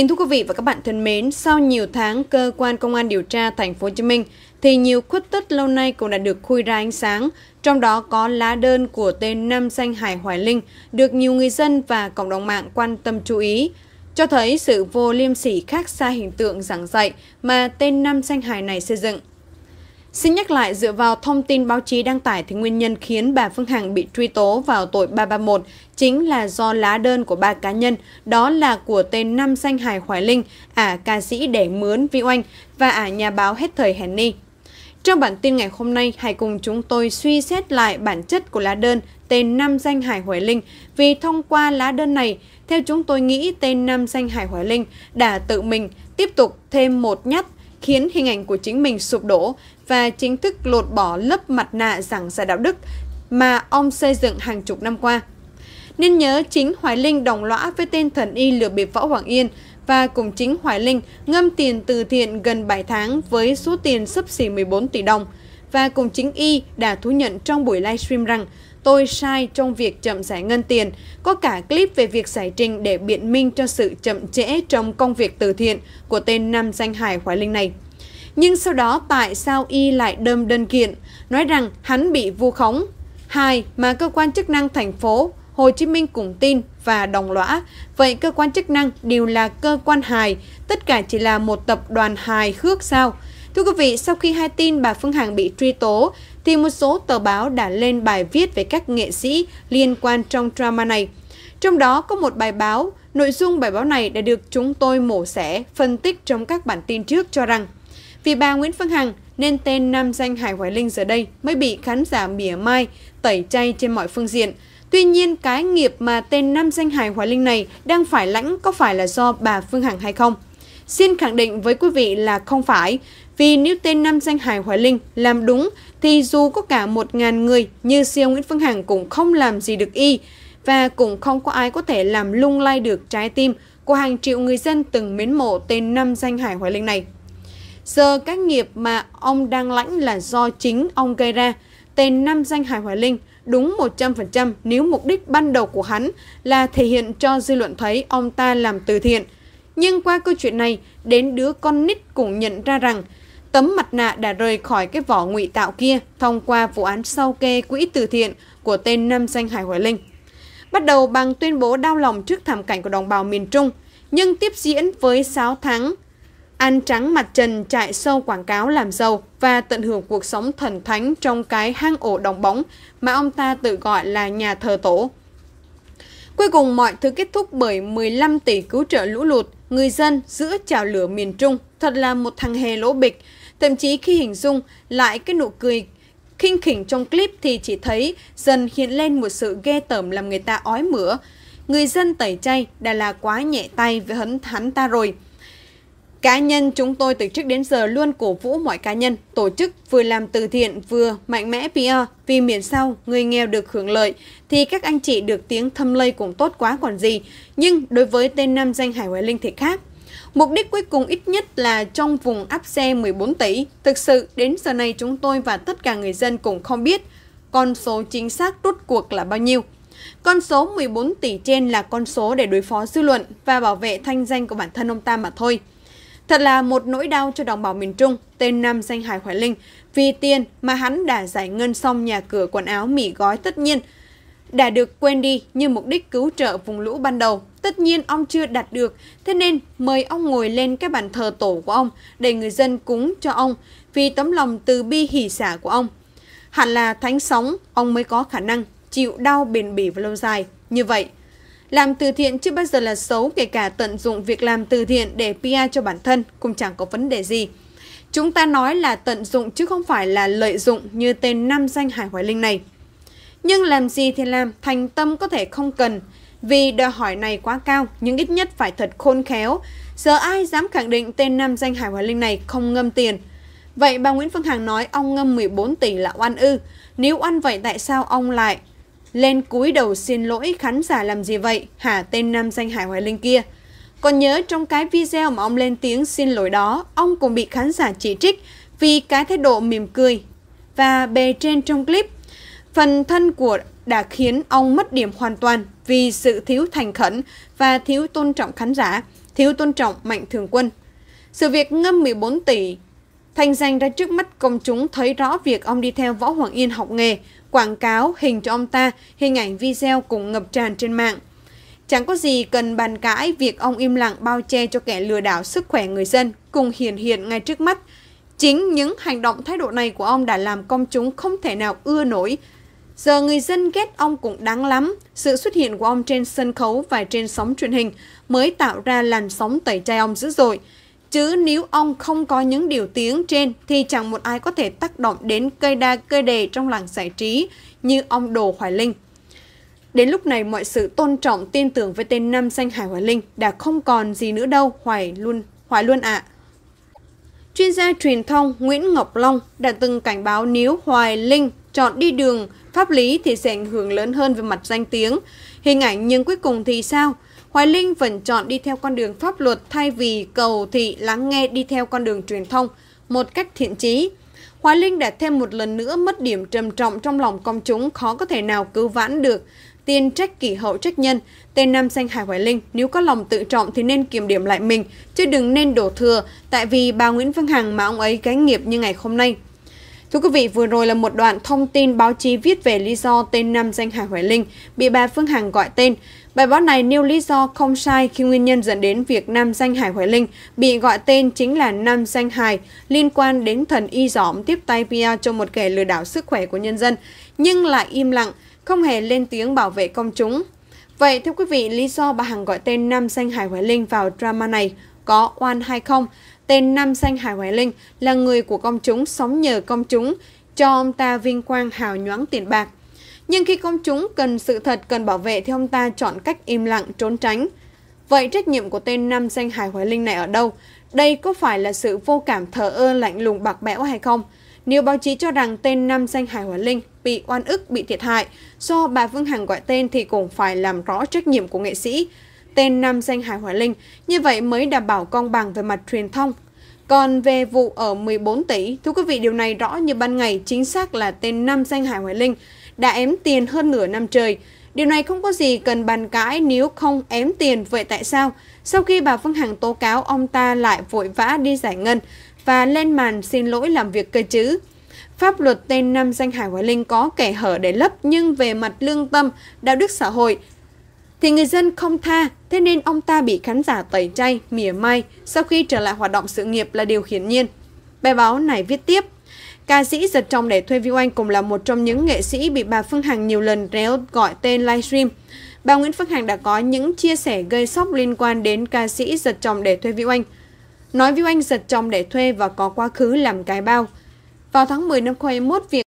Kính thưa quý vị và các bạn thân mến, sau nhiều tháng cơ quan công an điều tra thành phố Hồ Chí Minh thì nhiều khuất tất lâu nay cũng đã được khui ra ánh sáng, trong đó có lá đơn của tên Nam Danh Hải Hoài Linh được nhiều người dân và cộng đồng mạng quan tâm chú ý, cho thấy sự vô liêm sỉ khác xa hình tượng giảng dạy mà tên Nam Danh Hải này xây dựng. Xin nhắc lại, dựa vào thông tin báo chí đăng tải thì nguyên nhân khiến bà Phương Hằng bị truy tố vào tội 331 chính là do lá đơn của ba cá nhân, đó là của tên Nam Danh Hải Hoài Linh, ả à, ca sĩ Đẻ mướn Vi Oanh và ả à, nhà báo hết thời Hèn Ni. Trong bản tin ngày hôm nay, hãy cùng chúng tôi suy xét lại bản chất của lá đơn tên Nam Danh Hải Hoài Linh vì thông qua lá đơn này, theo chúng tôi nghĩ tên Nam Danh Hải Hoài Linh đã tự mình tiếp tục thêm một nhát khiến hình ảnh của chính mình sụp đổ và chính thức lột bỏ lớp mặt nạ giảng dạy đạo đức mà ông xây dựng hàng chục năm qua. Nên nhớ chính Hoài Linh đồng lõa với tên thần y lừa bịp Võ Hoàng Yên và cùng chính Hoài Linh ngâm tiền từ thiện gần 7 tháng với số tiền sấp xỉ 14 tỷ đồng – và cùng chính y đã thú nhận trong buổi livestream rằng tôi sai trong việc chậm giải ngân tiền. Có cả clip về việc giải trình để biện minh cho sự chậm trễ trong công việc từ thiện của tên nam danh Hải Hoài Linh này. Nhưng sau đó tại sao y lại đâm đơn kiện, nói rằng hắn bị vu khống? Hai, mà cơ quan chức năng thành phố Hồ Chí Minh cũng tin và đồng lõa. Vậy cơ quan chức năng đều là cơ quan hài, tất cả chỉ là một tập đoàn hài khước sao? Thưa quý vị, sau khi hai tin bà Phương Hằng bị truy tố, thì một số tờ báo đã lên bài viết về các nghệ sĩ liên quan trong drama này. Trong đó có một bài báo, nội dung bài báo này đã được chúng tôi mổ xẻ, phân tích trong các bản tin trước cho rằng vì bà Nguyễn Phương Hằng nên tên nam danh Hải Hoài Linh giờ đây mới bị khán giả mỉa mai, tẩy chay trên mọi phương diện. Tuy nhiên, cái nghiệp mà tên nam danh Hải Hoài Linh này đang phải lãnh có phải là do bà Phương Hằng hay không? Xin khẳng định với quý vị là không phải, vì nếu tên Nam Danh Hải Hoài Linh làm đúng thì dù có cả 1.000 người như siêu Nguyễn Phương Hằng cũng không làm gì được y và cũng không có ai có thể làm lung lay được trái tim của hàng triệu người dân từng mến mộ tên Nam Danh Hải Hoài Linh này. Giờ các nghiệp mà ông đang lãnh là do chính ông gây ra. Tên Nam Danh Hải Hoài Linh đúng 100% nếu mục đích ban đầu của hắn là thể hiện cho dư luận thấy ông ta làm từ thiện. Nhưng qua câu chuyện này, đến đứa con nít cũng nhận ra rằng Tấm mặt nạ đã rời khỏi cái vỏ ngụy tạo kia thông qua vụ án sau kê quỹ từ thiện của tên nam danh Hải Hoài Linh. Bắt đầu bằng tuyên bố đau lòng trước thảm cảnh của đồng bào miền Trung, nhưng tiếp diễn với 6 tháng ăn trắng mặt trần chạy sâu quảng cáo làm giàu và tận hưởng cuộc sống thần thánh trong cái hang ổ đồng bóng mà ông ta tự gọi là nhà thờ tổ. Cuối cùng mọi thứ kết thúc bởi 15 tỷ cứu trợ lũ lụt, người dân giữa chảo lửa miền Trung, thật là một thằng hề lỗ bịch Thậm chí khi hình dung lại cái nụ cười khinh khỉnh trong clip thì chỉ thấy dần hiện lên một sự ghê tởm làm người ta ói mửa. Người dân tẩy chay đã là quá nhẹ tay với hắn, hắn ta rồi. Cá nhân chúng tôi từ trước đến giờ luôn cổ vũ mọi cá nhân, tổ chức vừa làm từ thiện vừa mạnh mẽ PR vì miền sau người nghèo được hưởng lợi thì các anh chị được tiếng thâm lây cũng tốt quá còn gì. Nhưng đối với tên nam danh Hải Hoài Linh thì khác, Mục đích cuối cùng ít nhất là trong vùng áp xe 14 tỷ. Thực sự, đến giờ này chúng tôi và tất cả người dân cũng không biết con số chính xác rút cuộc là bao nhiêu. Con số 14 tỷ trên là con số để đối phó dư luận và bảo vệ thanh danh của bản thân ông ta mà thôi. Thật là một nỗi đau cho đồng bào miền Trung, tên nam danh Hải Hoài Linh, vì tiền mà hắn đã giải ngân xong nhà cửa quần áo mỉ gói tất nhiên, đã được quên đi như mục đích cứu trợ vùng lũ ban đầu Tất nhiên ông chưa đạt được, thế nên mời ông ngồi lên cái bàn thờ tổ của ông để người dân cúng cho ông vì tấm lòng từ bi hỷ xả của ông. Hẳn là thánh sóng, ông mới có khả năng chịu đau bền bỉ và lâu dài. Như vậy, làm từ thiện chưa bao giờ là xấu, kể cả tận dụng việc làm từ thiện để PR cho bản thân cũng chẳng có vấn đề gì. Chúng ta nói là tận dụng chứ không phải là lợi dụng như tên nam danh Hải Hoài Linh này. Nhưng làm gì thì làm, thành tâm có thể không cần, vì đòi hỏi này quá cao nhưng ít nhất phải thật khôn khéo. Giờ ai dám khẳng định tên nam danh Hải Hoài Linh này không ngâm tiền? Vậy bà Nguyễn Phương Hằng nói ông ngâm 14 tỷ là oan ư. Nếu oan vậy tại sao ông lại lên cúi đầu xin lỗi khán giả làm gì vậy? Hả tên nam danh Hải Hoài Linh kia? Còn nhớ trong cái video mà ông lên tiếng xin lỗi đó, ông cũng bị khán giả chỉ trích vì cái thái độ mỉm cười và bề trên trong clip. Phần thân của đã khiến ông mất điểm hoàn toàn vì sự thiếu thành khẩn và thiếu tôn trọng khán giả, thiếu tôn trọng Mạnh Thường Quân. Sự việc ngâm 14 tỷ thành danh ra trước mắt công chúng thấy rõ việc ông đi theo Võ Hoàng Yên học nghề, quảng cáo, hình cho ông ta, hình ảnh video cũng ngập tràn trên mạng. Chẳng có gì cần bàn cãi việc ông im lặng bao che cho kẻ lừa đảo sức khỏe người dân cùng hiển hiện ngay trước mắt. Chính những hành động thái độ này của ông đã làm công chúng không thể nào ưa nổi Giờ người dân ghét ông cũng đáng lắm. Sự xuất hiện của ông trên sân khấu và trên sóng truyền hình mới tạo ra làn sóng tẩy chay ông dữ dội. Chứ nếu ông không có những điều tiếng trên thì chẳng một ai có thể tác động đến cây đa cây đề trong làng giải trí như ông Đồ Hoài Linh. Đến lúc này mọi sự tôn trọng tin tưởng với tên nam danh Hải Hoài Linh đã không còn gì nữa đâu, Hoài luôn, Hoài luôn ạ. À. Chuyên gia truyền thông Nguyễn Ngọc Long đã từng cảnh báo nếu Hoài Linh chọn đi đường pháp lý thì sẽ ảnh hưởng lớn hơn về mặt danh tiếng, hình ảnh nhưng cuối cùng thì sao? Hoài Linh vẫn chọn đi theo con đường pháp luật thay vì cầu thị lắng nghe đi theo con đường truyền thông một cách thiện trí. Hoài Linh đã thêm một lần nữa mất điểm trầm trọng trong lòng công chúng khó có thể nào cứu vãn được. Tiên trách kỷ hậu trách nhân, tên nam xanh Hải Hoài Linh nếu có lòng tự trọng thì nên kiểm điểm lại mình, chứ đừng nên đổ thừa, tại vì bà Nguyễn Phương Hằng mà ông ấy gánh nghiệp như ngày hôm nay Thưa quý vị, vừa rồi là một đoạn thông tin báo chí viết về lý do tên nam danh Hà Huệ Linh bị bà Phương Hằng gọi tên. Bài báo này nêu lý do không sai khi nguyên nhân dẫn đến việc nam danh Hải Huệ Linh bị gọi tên chính là nam danh Hải liên quan đến thần y giỏm tiếp tay PR cho một kẻ lừa đảo sức khỏe của nhân dân, nhưng lại im lặng, không hề lên tiếng bảo vệ công chúng. Vậy thưa quý vị, lý do bà Hằng gọi tên nam danh Hải Huệ Linh vào drama này có oan hay không? tên Nam Xanh Hải Hoài Linh, là người của công chúng sống nhờ công chúng, cho ông ta vinh quang hào nhoáng tiền bạc. Nhưng khi công chúng cần sự thật, cần bảo vệ thì ông ta chọn cách im lặng, trốn tránh. Vậy trách nhiệm của tên Nam Xanh Hải Hoài Linh này ở đâu? Đây có phải là sự vô cảm thờ ơ lạnh lùng bạc bẽo hay không? Nếu báo chí cho rằng tên Nam Xanh Hải Hoài Linh bị oan ức, bị thiệt hại, do bà Vương Hằng gọi tên thì cũng phải làm rõ trách nhiệm của nghệ sĩ tên nam danh Hải hoài Linh, như vậy mới đảm bảo công bằng về mặt truyền thông. Còn về vụ ở 14 tỷ, thưa quý vị điều này rõ như ban ngày chính xác là tên nam danh Hải Hoài Linh đã ém tiền hơn nửa năm trời. Điều này không có gì cần bàn cãi nếu không ém tiền vậy tại sao? Sau khi bà Phương Hằng tố cáo ông ta lại vội vã đi giải ngân và lên màn xin lỗi làm việc cơ chứ. Pháp luật tên nam danh Hải Hoài Linh có kẻ hở để lấp nhưng về mặt lương tâm, đạo đức xã hội thì người dân không tha, thế nên ông ta bị khán giả tẩy chay, mỉa mai sau khi trở lại hoạt động sự nghiệp là điều hiển nhiên. Bài báo này viết tiếp, ca sĩ giật chồng để thuê Viu Anh cũng là một trong những nghệ sĩ bị bà Phương Hằng nhiều lần réo gọi tên livestream. Bà Nguyễn Phương Hằng đã có những chia sẻ gây sốc liên quan đến ca sĩ giật chồng để thuê Viu Anh. Nói Viu Anh giật chồng để thuê và có quá khứ làm cái bao. Vào tháng 10 năm 2021, việc